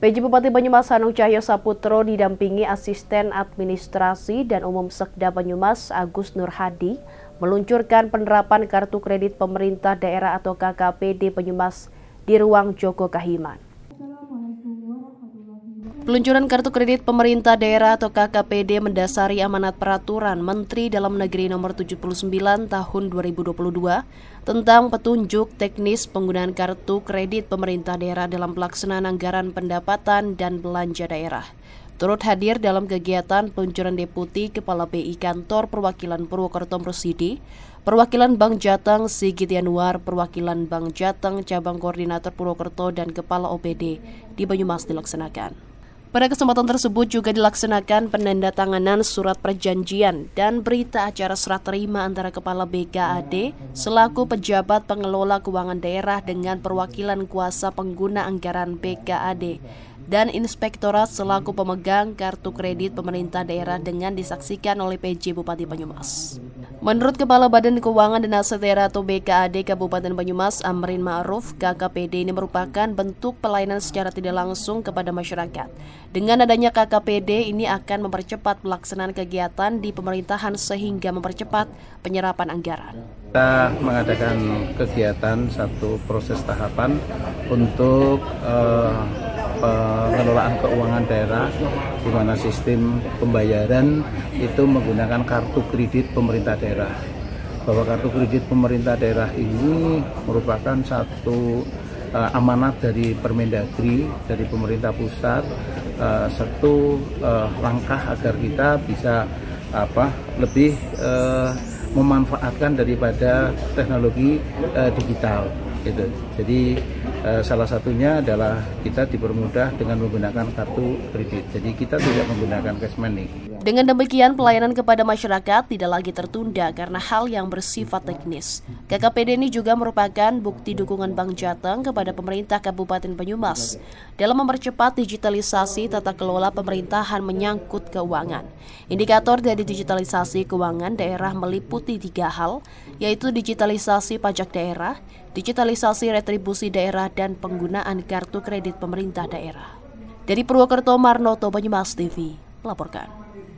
PJ Bupati Banyumas Hanung Cahyo Saputro didampingi Asisten Administrasi dan Umum Sekda Banyumas Agus Nurhadi meluncurkan penerapan kartu kredit pemerintah daerah atau KKPD Banyumas di ruang Joko Kahiman. Peluncuran kartu kredit pemerintah daerah atau KKPD mendasari amanat peraturan Menteri Dalam Negeri Nomor 79 Tahun 2022 tentang petunjuk teknis penggunaan kartu kredit pemerintah daerah dalam pelaksanaan anggaran pendapatan dan belanja daerah. Turut hadir dalam kegiatan peluncuran Deputi Kepala BI Kantor Perwakilan Purwokerto Mersidi, Perwakilan Bank Jateng Sigit Yanuar, Perwakilan Bank Jateng Cabang Koordinator Purwokerto dan Kepala OPD di Banyumas dilaksanakan. Pada kesempatan tersebut juga dilaksanakan penandatanganan surat perjanjian dan berita acara serah terima antara Kepala BKAD selaku pejabat pengelola keuangan daerah dengan perwakilan kuasa pengguna anggaran BKAD dan Inspektorat selaku pemegang kartu kredit pemerintah daerah dengan disaksikan oleh PJ Bupati Banyumas. Menurut Kepala Badan Keuangan dan Aset Daerah atau BKAD Kabupaten Banyumas Amrin Ma'ruf, KKPD ini merupakan bentuk pelayanan secara tidak langsung kepada masyarakat. Dengan adanya KKPD ini akan mempercepat pelaksanaan kegiatan di pemerintahan sehingga mempercepat penyerapan anggaran. Kita mengadakan kegiatan satu proses tahapan untuk uh, pengelolaan keuangan daerah di mana sistem pembayaran itu menggunakan kartu kredit pemerintah daerah bahwa kartu kredit pemerintah daerah ini merupakan satu uh, amanat dari Permendagri dari pemerintah pusat uh, satu uh, langkah agar kita bisa apa lebih uh, memanfaatkan daripada teknologi uh, digital gitu. Jadi Eh, salah satunya adalah kita dipermudah dengan menggunakan kartu kredit. Jadi kita tidak menggunakan cash money. Dengan demikian pelayanan kepada masyarakat tidak lagi tertunda karena hal yang bersifat teknis. KKPD ini juga merupakan bukti dukungan Bank Jateng kepada pemerintah Kabupaten Banyumas dalam mempercepat digitalisasi tata kelola pemerintahan menyangkut keuangan. Indikator dari digitalisasi keuangan daerah meliputi tiga hal, yaitu digitalisasi pajak daerah, digitalisasi retribusi daerah dan penggunaan kartu kredit pemerintah daerah. Dari Purwokerto, Marnoto Banyumas TV laporkan.